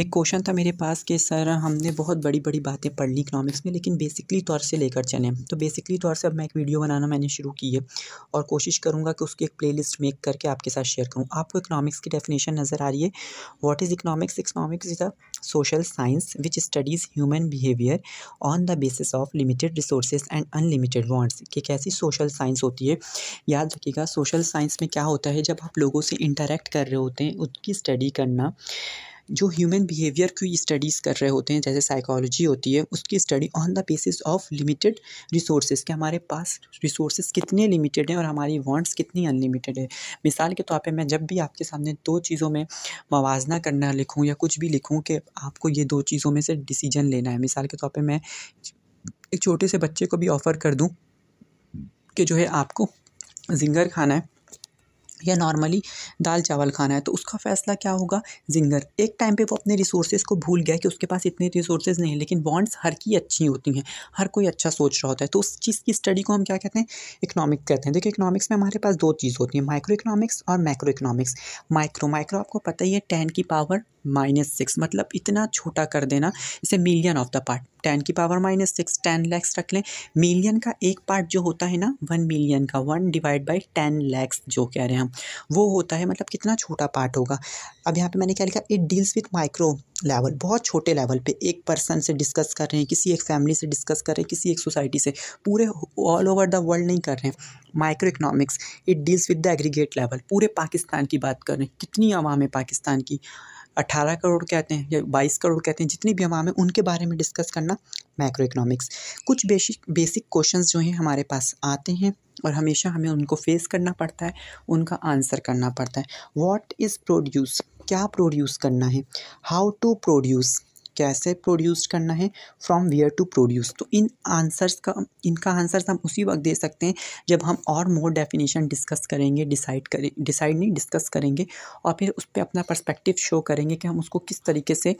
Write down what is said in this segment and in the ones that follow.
एक क्वेश्चन था मेरे पास कि सर हमने बहुत बड़ी बड़ी बातें पढ़ ली इकनॉमिक्स में लेकिन बेसिकली तौर से लेकर चलें तो बेसिकली तौर से अब मैं एक वीडियो बनाना मैंने शुरू की है और कोशिश करूँगा कि उसकी एक लिस्ट मेक करके आपके साथ शेयर करूँ आपको इकनॉमिक्स की डेफिनेशन नज़र आ रही है what is economics economics is a social science which studies human behaviour on the basis of limited resources and unlimited wants कि कैसी सोशल साइंस होती है याद रखिएगा सोशल साइंस में क्या होता है जब आप लोगों से इंटरेक्ट कर रहे होते हैं उसकी स्टडी करना जो ह्यूमन बिहेवियर की स्टडीज़ कर रहे होते हैं जैसे साइकोलॉजी होती है उसकी study on the basis of limited resources के हमारे पास रिसोर्सेज कितने लिमिटेड हैं और हमारी वांट्स कितनी अनलिमिटेड है मिसाल के तौर पर मैं जब भी आपके सामने दो चीज़ों में मवाजना करना लिखूँ या कुछ भी लिखूँ कि आपको ये दो चीज़ों में से डिसीजन लेना है मिसाल के तौर पर मैं एक छोटे से बच्चे को भी ऑफ़र कर दूँ कि जो है आपको जिंगर खाना है या नॉर्मली दाल चावल खाना है तो उसका फ़ैसला क्या होगा जिंगर एक टाइम पे वो अपने रिसोर्सेज को भूल गया कि उसके पास इतने रिसोर्सेज नहीं लेकिन बॉन्ड्स हर की अच्छी होती हैं हर कोई अच्छा सोच रहा होता है तो उस चीज़ की स्टडी को हम क्या कहते हैं इकनॉमिक कहते हैं देखिए इकनॉमिक्स में हमारे पास दो चीज़ होती है माइक्रो इकनॉमिक्स और मैक्रो इकनॉमिक्स माइक्रो माइक्रो आपको पता ही है टेन की पावर माइनस सिक्स मतलब इतना छोटा कर देना इसे million of the part ten की power minus six ten lakhs रख लें मिलियन का एक पार्ट जो होता है ना वन मिलियन का one divide by ten lakhs जो कह रहे हैं हम वो होता है मतलब कितना छोटा पार्ट होगा अब यहाँ पे मैंने क्या लिखा it deals with micro level बहुत छोटे लेवल पे एक पर्सन से डिस्कस कर रहे हैं किसी एक फैमिली से डिस्कस कर रहे हैं किसी एक सोसाइटी से पूरे ऑल ओवर द वर्ल्ड नहीं कर रहे हैं microeconomics it deals with the aggregate level पूरे पाकिस्तान की बात कर रहे हैं कितनी आवाम है पाकिस्तान की अट्ठारह करोड़ कहते हैं या बाईस करोड़ कहते हैं जितनी भी अवाम है उनके बारे में डिस्कस करना मैक्रो इकोनॉमिक्स कुछ बेसिक बेसिक क्वेश्चन जो हैं हमारे पास आते हैं और हमेशा हमें उनको फेस करना पड़ता है उनका आंसर करना पड़ता है वॉट इज़ प्रोड्यूस क्या प्रोड्यूस करना है हाउ टू प्रोड्यूस कैसे प्रोड्यूस करना है फ्रॉम वेयर टू प्रोड्यूस तो इन आंसर्स का इनका आंसर्स हम उसी वक्त दे सकते हैं जब हम और मोर डेफिनेशन डिस्कस करेंगे डिसाइड करें डिसाइड नहीं डिस्कस करेंगे और फिर उस पर अपना पर्सपेक्टिव शो करेंगे कि हम उसको किस तरीके से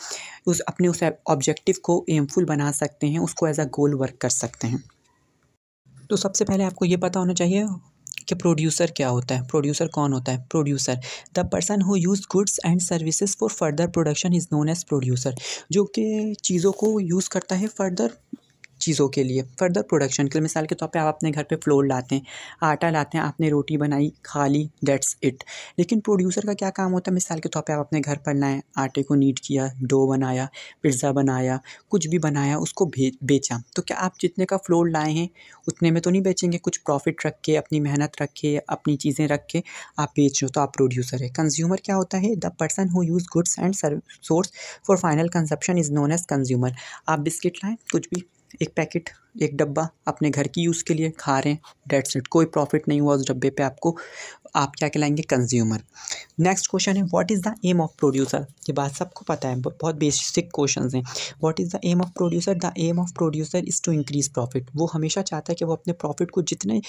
उस अपने उस ऑब्जेक्टिव को एमफुल बना सकते हैं उसको एज अ गोल वर्क कर सकते हैं तो सबसे पहले आपको ये पता होना चाहिए कि प्रोड्यूसर क्या होता है प्रोड्यूसर कौन होता है producer the person who use goods and services for further production is known as producer जो कि चीज़ों को यूज़ करता है फर्दर चीज़ों के लिए फर्दर प्रोडक्शन के लिए मिसाल के तौर पे आप अपने घर पे फ्लोर लाते हैं आटा लाते हैं आपने रोटी बनाई खा ली डेट्स इट लेकिन प्रोड्यूसर का क्या काम होता है मिसाल के तौर पे आप अपने घर पर लाएँ आटे को नीट किया डो बनाया पिज्ज़ा बनाया कुछ भी बनाया उसको बेचा तो क्या आप जितने का फ्लोर लाए हैं उतने में तो नहीं बेचेंगे कुछ प्रॉफिट रख के अपनी मेहनत रख के अपनी चीज़ें रख के आप बेच रहे हो तो आप प्रोड्यूसर है कंज्यूमर क्या होता है the person who use goods and source for final consumption is known as consumer आप बिस्किट लाएँ कुछ भी एक पैकेट एक डब्बा अपने घर की यूज़ के लिए खा रहे हैं डेट सेट कोई प्रॉफिट नहीं हुआ उस डब्बे पे आपको आप क्या कहलाएंगे कंज्यूमर नेक्स्ट क्वेश्चन है what is the aim of producer ये बात सबको पता है बहुत बेसिक क्वेश्चन हैं what is the aim of producer the aim of producer is to increase profit वो हमेशा चाहता है कि वो अपने प्रॉफिट को जितने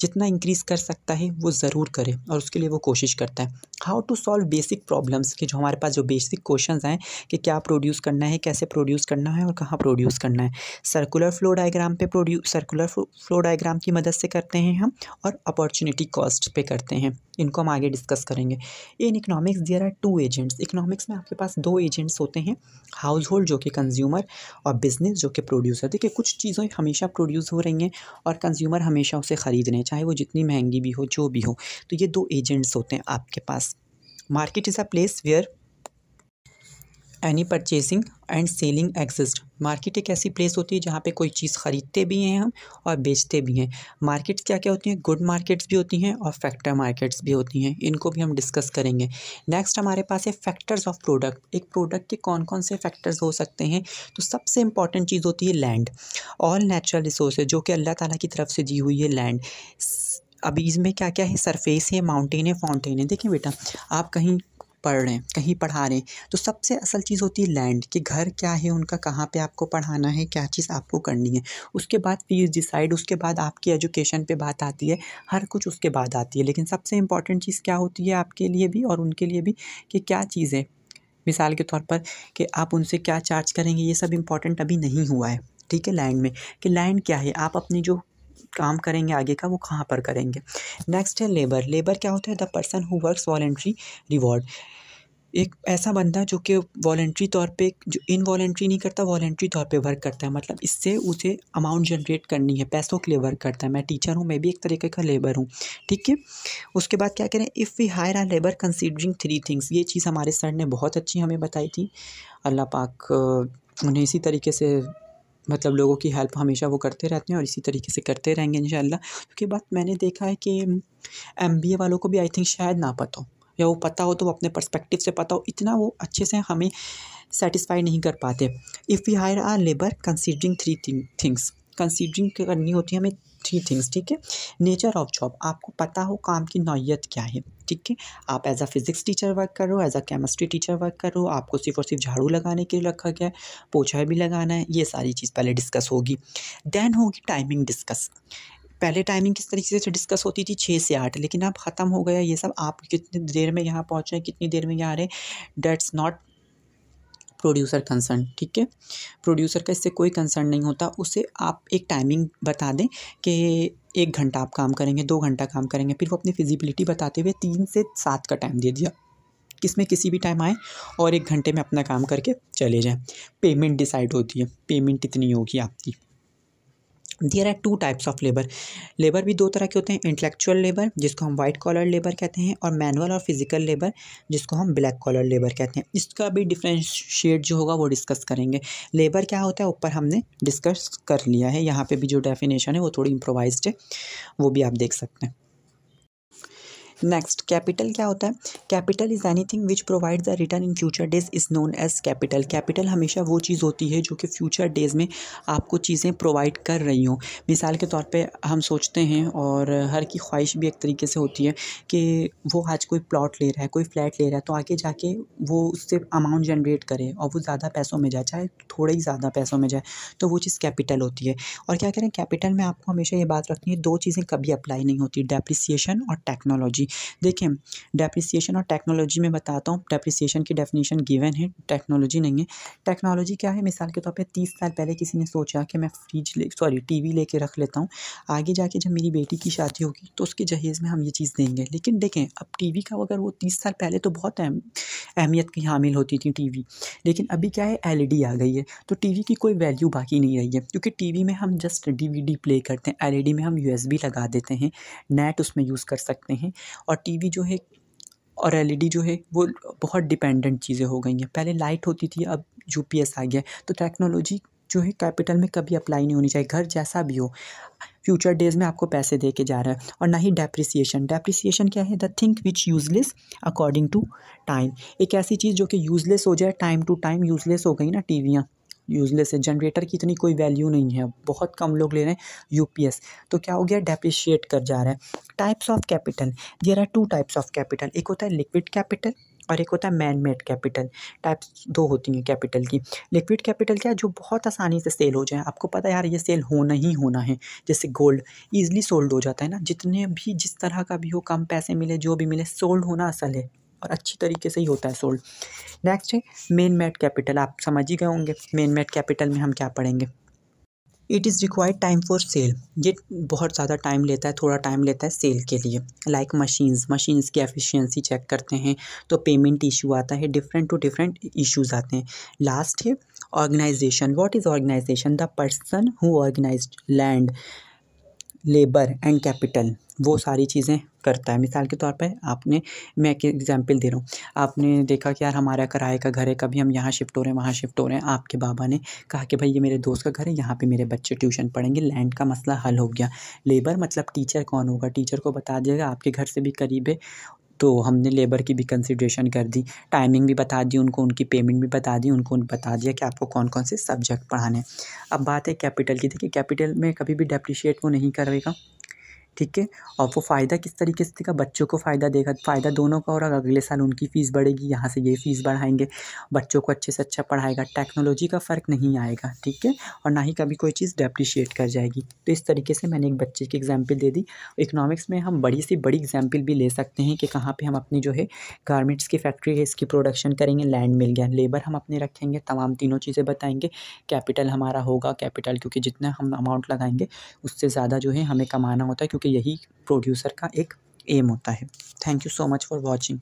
जितना इंक्रीज़ कर सकता है वो ज़रूर करे और उसके लिए वो कोशिश करता है how to solve basic problems कि जो हमारे पास जो बेसिक क्वेश्चन हैं कि क्या प्रोड्यूस करना है कैसे प्रोड्यूस करना है और कहाँ प्रोड्यूस करना है सर्कुलर फ्लो डाइग्राम पे प्रोड्यू सर्कुलर फ्लो डायग्राम की मदद से करते हैं हम और अपॉर्चुनिटी कॉस्ट पे करते हैं इनको हम आगे डिस्कस करेंगे in economics there are two agents economics में आपके पास दो एजेंट्स होते हैं हाउस होल्ड जो कि कंज्यूमर और बिजनेस जो कि प्रोड्यूसर देखिए कुछ चीज़ें हमेशा प्रोड्यूस हो रही हैं और कंज्यूमर हमेशा उसे ख़रीद रहे हैं चाहे वो जितनी महंगी भी हो जो भी हो तो ये दो एजेंट्स होते हैं आपके पास market is a place where any purchasing and selling exist market एक ऐसी प्लेस होती है जहाँ पे कोई चीज़ ख़रीदते भी हैं हम और बेचते भी हैं मार्केट्स क्या क्या होती हैं गुड मार्केट्स भी होती हैं और फैक्टर मार्केट्स भी होती हैं इनको भी हम डिस्कस करेंगे नेक्स्ट हमारे पास है फैक्टर्स ऑफ प्रोडक्ट एक प्रोडक्ट के कौन कौन से फैक्टर्स हो सकते हैं तो सबसे इंपॉर्टेंट चीज़ होती है लैंड ऑल नेचुरल रिसोर्सेज जो कि अल्लाह ताली की तरफ से दी हुई है लैंड अभी इसमें क्या क्या है सरफेस है माउंटेन है फाउंटेन है देखिए बेटा आप कहीं पढ़ रहे हैं कहीं पढ़ा रहे हैं तो सबसे असल चीज़ होती है लैंड कि घर क्या है उनका कहाँ पे आपको पढ़ाना है क्या चीज़ आपको करनी है उसके बाद फीस डिसाइड उसके बाद आपकी एजुकेशन पे बात आती है हर कुछ उसके बाद आती है लेकिन सबसे इंपॉर्टेंट चीज़ क्या होती है आपके लिए भी और उनके लिए भी कि क्या चीज़ें मिसाल के तौर पर कि आप उनसे क्या चार्ज करेंगे ये सब इम्पॉर्टेंट अभी नहीं हुआ है ठीक है लैंड में कि लैंड क्या है आप अपनी जो काम करेंगे आगे का वो कहाँ पर करेंगे नेक्स्ट है लेबर लेबर क्या होता है the person who works voluntary reward एक ऐसा बंदा जो कि वॉलेंट्री तौर पे जो इन वॉलेंट्री नहीं करता वॉलेंट्री तौर पे वर्क करता है मतलब इससे उसे अमाउंट जनरेट करनी है पैसों के लिए वर्क करता है मैं टीचर हूँ मैं भी एक तरीके का लेबर हूँ ठीक है उसके बाद क्या करें if we hire our labour considering three things ये चीज़ हमारे सर ने बहुत अच्छी हमें बताई थी अल्लाह पाक उन्हें इसी तरीके से मतलब लोगों की हेल्प हमेशा वो करते रहते हैं और इसी तरीके से करते रहेंगे इन क्योंकि बात मैंने देखा है कि एम वालों को भी आई थिंक शायद ना पता हो या वो पता हो तो वो अपने पर्सपेक्टिव से पता हो इतना वो अच्छे से हमें सेटिस्फाई नहीं कर पाते if we hire our labour considering three things considering करनी होती है हमें थ्री थिंग्स ठीक है नेचर ऑफ जॉब आपको पता हो काम की नौीयत क्या है ठीक है आप as a physics teacher work कर रहे हो as a chemistry teacher work कर रहे हो आपको सिर्फ और सिर्फ झाड़ू लगाने के लिए रखा गया है पोछा भी लगाना है ये सारी चीज़ पहले डिस्कस होगी देन होगी टाइमिंग डिस्कस पहले टाइमिंग किस तरीके से डिस्कस होती थी छः से आठ लेकिन अब ख़त्म हो गया ये सब आप कितनी देर में यहाँ पहुँचे कितनी देर में यहाँ आ रहे डेट्स नॉट प्रोड्यूसर कंसर्न ठीक है प्रोड्यूसर का इससे कोई कंसर्न नहीं होता उसे आप एक टाइमिंग बता दें कि एक घंटा आप काम करेंगे दो घंटा काम करेंगे फिर वो अपनी फिजिबिलिटी बताते हुए तीन से सात का टाइम दे दिया किसमें किसी भी टाइम आए और एक घंटे में अपना काम करके चले जाएं पेमेंट डिसाइड होती है पेमेंट इतनी होगी आपकी there are two types of labour labour भी दो तरह के होते हैं इंटेलेक्चुअल लेबर जिसको हम वाइट कॉलर लेबर कहते हैं और मैनुअल और फिजिकल लेबर जिसको हम ब्लैक कॉलर लेबर कहते हैं इसका भी डिफ्रेंशिएट जो होगा वो डिस्कस करेंगे लेबर क्या होता है ऊपर हमने डिस्कस कर लिया है यहाँ पे भी जो डेफिनेशन है वो थोड़ी इम्प्रोवाइज है वो भी आप देख सकते हैं नेक्स्ट कैपिटल क्या होता है capital is anything which provides a return in future days is known as capital capital हमेशा वो चीज़ होती है जो कि फ्यूचर डेज में आपको चीज़ें प्रोवाइड कर रही हों मिसाल के तौर पर हम सोचते हैं और हर की ख्वाहिश भी एक तरीके से होती है कि वो आज कोई प्लॉट ले रहा है कोई फ्लैट ले रहा है तो आगे जाके वो उससे अमाउंट जनरेट करे और वो ज़्यादा पैसों में जाए चाहे थोड़े ही ज़्यादा पैसों में जाए तो वो चीज़ कैपिटल होती है और क्या करें कैपिटल में आपको हमेशा ये बात रखनी है दो चीज़ें कभी अप्लाई नहीं होती डेप्रिसिएशन और टेक्नोलॉजी टेक्नोलॉजी देखें डेप्रिसिएशन और टेक्नोलॉजी में बताता हूँ डेप्रिसिएशन की डेफिनेशन गिवन है टेक्नोलॉजी नहीं है टेक्नोलॉजी क्या है मिसाल के तौर पर तीस साल पहले किसी ने सोचा कि मैं फ्रिज ले सॉरी टीवी लेके रख लेता हूँ आगे जाके जब मेरी बेटी की शादी होगी तो उसके जहेज़ में हम ये चीज़ देंगे लेकिन देखें अब वी का अगर वो तीस साल पहले तो बहुत अहम अहमियत की हामिल होती थी वी लेकिन अभी क्या है डी e आ गई है तो वी की कोई वैल्यू बाकी नहीं रही है क्योंकि वी में हम जस्ट डी प्ले करते हैं डी e में हम बी लगा देते हैं नेट उसमें यूज़ कर सकते हैं और टीवी जो है और एलईडी जो है वो बहुत डिपेंडेंट चीज़ें हो गई हैं पहले लाइट होती थी अब यूपीएस आ गया तो टेक्नोलॉजी जो है कैपिटल में कभी अप्लाई नहीं होनी चाहिए घर जैसा भी हो फ्यूचर डेज में आपको पैसे दे के जा रहा है और ना ही डेप्रिसिएशन डेप्रिसिएशन क्या है the thing which useless according to time एक ऐसी चीज़ जो कि यूजलेस हो जाए टाइम टू टाइम यूजलेस हो गई ना टीवियाँ यूज़लेस है जनरेटर की इतनी कोई वैल्यू नहीं है बहुत कम लोग ले रहे हैं यूपीएस तो क्या हो गया डेप्रिशिएट कर जा रहा है types of capital there are two types of capital एक होता है लिक्विड कैपिटल और एक होता है मैन मेड कैपिटल टाइप्स दो होती हैं कैपिटल की लिक्विड कैपिटल क्या है जो बहुत आसानी से सेल हो जाए आपको पता है यार ये सेल होना ही होना है जैसे गोल्ड ईजिली सोल्ड हो जाता है ना जितने भी जिस तरह का भी हो कम पैसे मिले जो भी मिले सोल्ड होना असल है और अच्छी तरीके से ही होता है सोल्ड नेक्स्ट है मेन मैट कैपिटल आप समझ ही गए होंगे मेन मैट कैपिटल में हम क्या पढ़ेंगे it is required time for sale ये बहुत ज़्यादा टाइम लेता है थोड़ा टाइम लेता है सेल के लिए लाइक मशीन्स मशीन्स की एफिशिएंसी चेक करते हैं तो पेमेंट इशू आता है डिफरेंट टू डिफरेंट इशूज़ आते हैं लास्ट है organisation what is organisation the person who organise land labour and capital वो सारी चीज़ें करता है मिसाल के तौर पे आपने मैं एक एग्जांपल दे रहा हूँ आपने देखा कि यार हमारा किराए का घर है कभी हम यहाँ शिफ्ट हो रहे हैं वहाँ शिफ्ट हो रहे हैं आपके बाबा ने कहा कि भाई ये मेरे दोस्त का घर है यहाँ पे मेरे बच्चे ट्यूशन पढ़ेंगे लैंड का मसला हल हो गया लेबर मतलब टीचर कौन होगा टीचर को बता दिएगा आपके घर से भी करीब है तो हमने लेबर की भी कंसिड्रेशन कर दी टाइमिंग भी बता दी उनको उनकी पेमेंट भी बता दी उनको बता दिया कि आपको कौन कौन से सब्जेक्ट पढ़ाने अब बात है कैपिटल की देखिए कैपिटल में कभी भी डेप्रिशिएट वो नहीं करेगा ठीक है और वो फ़ायदा किस तरीके से देगा बच्चों को फ़ायदा देगा फ़ायदा दोनों का और अगले साल उनकी फ़ीस बढ़ेगी यहाँ से ये फ़ीस बढ़ाएंगे बच्चों को अच्छे से अच्छा पढ़ाएगा टेक्नोलॉजी का फ़र्क नहीं आएगा ठीक है और ना ही कभी कोई चीज़ डेप्रिशिएट कर जाएगी तो इस तरीके से मैंने एक बच्चे की एग्जाम्पल दे दी इकनॉमिक्स में हम बड़ी से बड़ी एग्जाम्पल भी ले सकते हैं कि कहाँ पर हम अपनी जो है गारमेंट्स की फैक्ट्री है इसकी प्रोडक्शन करेंगे लैंड मिल गया लेबर हम अपने रखेंगे तमाम तीनों चीज़ें बताएंगे कैपिटल हमारा होगा कैपिटल क्योंकि जितना हम अमाउंट लगाएंगे उससे ज़्यादा जो है हमें कमाना होता है क्योंकि यही प्रोड्यूसर का एक एम होता है thank you so much for watching